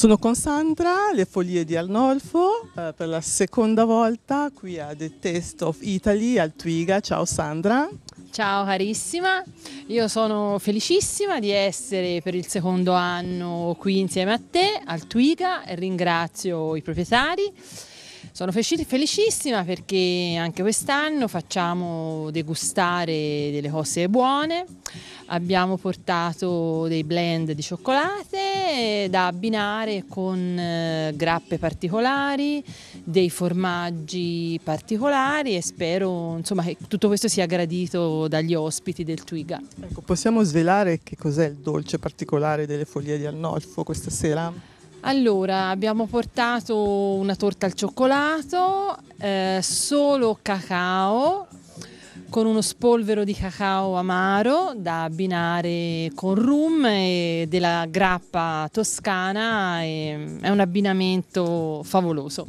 Sono con Sandra, le foglie di Arnolfo, eh, per la seconda volta qui a The Taste of Italy al Twiga. Ciao Sandra. Ciao carissima, io sono felicissima di essere per il secondo anno qui insieme a te al Twiga e ringrazio i proprietari sono felicissima perché anche quest'anno facciamo degustare delle cose buone, abbiamo portato dei blend di cioccolate da abbinare con eh, grappe particolari, dei formaggi particolari e spero insomma, che tutto questo sia gradito dagli ospiti del Twiga. Ecco, possiamo svelare che cos'è il dolce particolare delle foglie di Arnolfo questa sera? Allora, abbiamo portato una torta al cioccolato, eh, solo cacao, con uno spolvero di cacao amaro da abbinare con rum e della grappa toscana. è un abbinamento favoloso.